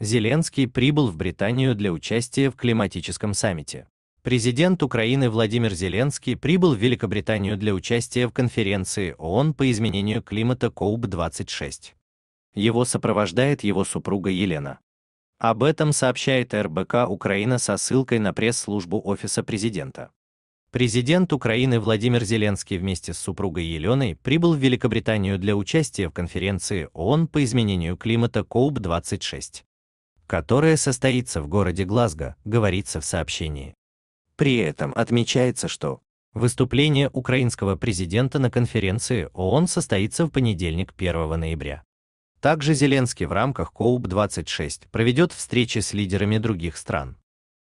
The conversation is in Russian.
Зеленский прибыл в Британию для участия в климатическом саммите. Президент Украины Владимир Зеленский прибыл в Великобританию для участия в конференции ООН по изменению климата коуб 26 Его сопровождает его супруга Елена. Об этом сообщает РБК Украина со ссылкой на пресс-службу Офиса президента. Президент Украины Владимир Зеленский вместе с супругой Еленой прибыл в Великобританию для участия в конференции ООН по изменению климата коуб 26 которое состоится в городе Глазго, говорится в сообщении. При этом отмечается, что выступление украинского президента на конференции ООН состоится в понедельник 1 ноября. Также Зеленский в рамках КОУП-26 проведет встречи с лидерами других стран.